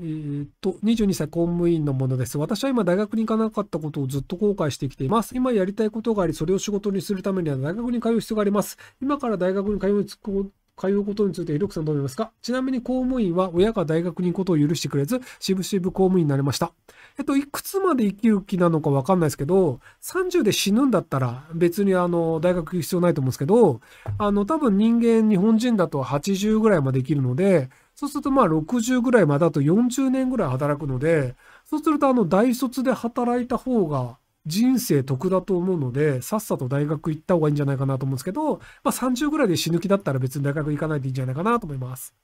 えー、っと、22歳公務員のものです。私は今大学に行かなかったことをずっと後悔してきています。今やりたいことがあり、それを仕事にするためには大学に通う必要があります。今から大学に通う通うことについて、ひろくさんどう思いますかちなみに公務員は親が大学に行くことを許してくれず、しぶしぶ公務員になりました。えっと、いくつまで生きる気なのかわかんないですけど、30で死ぬんだったら別にあの、大学行く必要ないと思うんですけど、あの、多分人間、日本人だと80ぐらいまで生きるので、そうするとまあ60ぐらいまであと40年ぐらい働くので、そうするとあの大卒で働いた方が人生得だと思うので、さっさと大学行った方がいいんじゃないかなと思うんですけど、まあ30ぐらいで死ぬ気だったら別に大学行かないでいいんじゃないかなと思います。